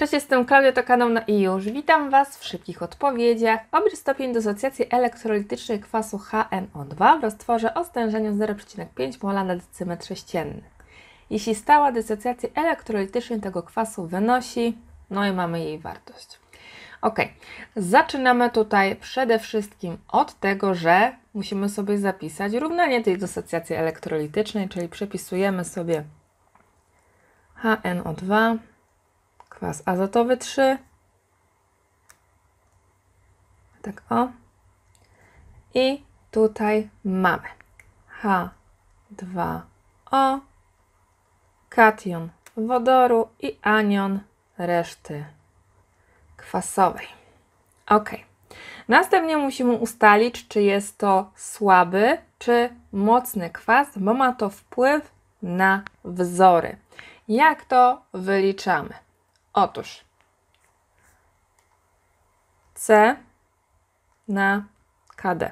Cześć, jestem Klaudia, to kanał na no i już. Witam Was w szybkich odpowiedziach. Obierz stopień dozocjacji elektrolitycznej kwasu HNO2 w roztworze o stężeniu 0,5 mol na decymetr sześcienny. Jeśli stała dysocjacja elektrolityczna tego kwasu wynosi, no i mamy jej wartość. Ok, zaczynamy tutaj przede wszystkim od tego, że musimy sobie zapisać równanie tej dysocjacji elektrolitycznej, czyli przepisujemy sobie HNO2 kwas azotowy 3. Tak o. I tutaj mamy H2O, kation wodoru i anion reszty kwasowej. Ok. Następnie musimy ustalić, czy jest to słaby, czy mocny kwas, bo ma to wpływ na wzory. Jak to wyliczamy? Otóż C na KD.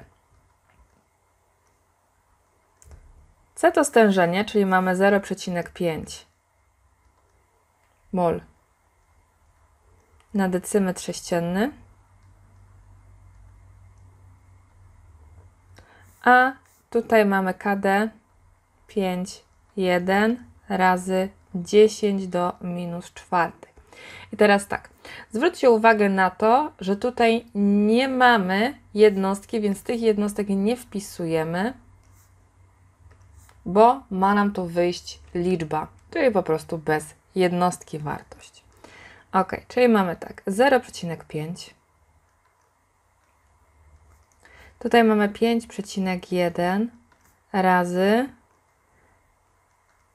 C to stężenie, czyli mamy 0,5 mol na decymetr sześcienny, a tutaj mamy KD 5,1 razy 10 do minus czwartej. I teraz tak, zwróćcie uwagę na to, że tutaj nie mamy jednostki, więc tych jednostek nie wpisujemy, bo ma nam tu wyjść liczba, czyli po prostu bez jednostki wartość. Ok, czyli mamy tak 0,5. Tutaj mamy 5,1 razy.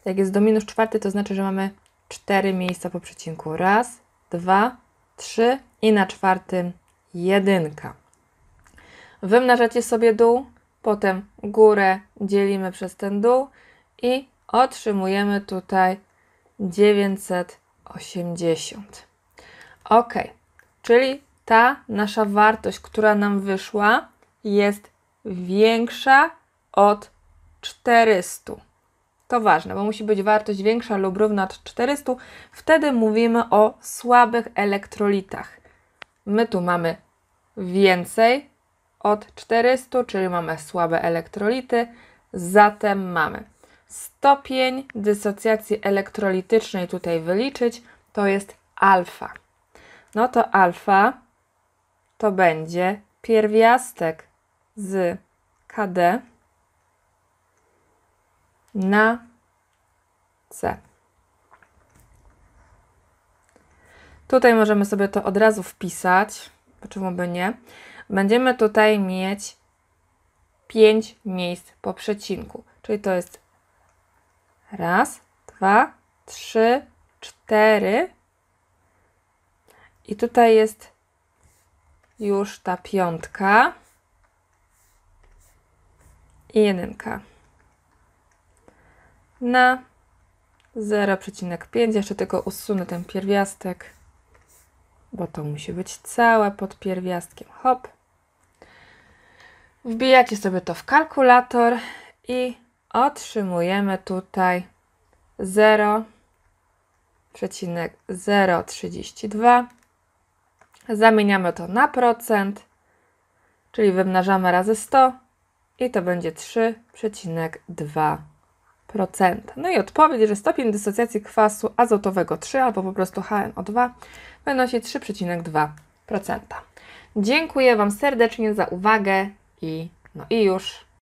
Jak jest do minus czwarty, to znaczy, że mamy cztery miejsca po przecinku. Raz, dwa, trzy i na czwartym jedynka. Wymnażacie sobie dół, potem górę dzielimy przez ten dół i otrzymujemy tutaj 980. Ok, czyli ta nasza wartość, która nam wyszła, jest większa od 400 to ważne, bo musi być wartość większa lub równa 400, wtedy mówimy o słabych elektrolitach. My tu mamy więcej od 400, czyli mamy słabe elektrolity, zatem mamy stopień dysocjacji elektrolitycznej tutaj wyliczyć, to jest alfa. No to alfa to będzie pierwiastek z KD na C. Tutaj możemy sobie to od razu wpisać, czemu by nie. Będziemy tutaj mieć 5 miejsc po przecinku, czyli to jest raz, dwa, trzy, cztery i tutaj jest już ta piątka i jedynka na 0,5. Jeszcze tylko usunę ten pierwiastek, bo to musi być całe pod pierwiastkiem. Hop. Wbijacie sobie to w kalkulator i otrzymujemy tutaj 0,032. Zamieniamy to na procent, czyli wymnażamy razy 100 i to będzie 3,2%. No i odpowiedź, że stopień dysocjacji kwasu azotowego 3 albo po prostu HNO2 wynosi 3,2%. Dziękuję Wam serdecznie za uwagę i no i już.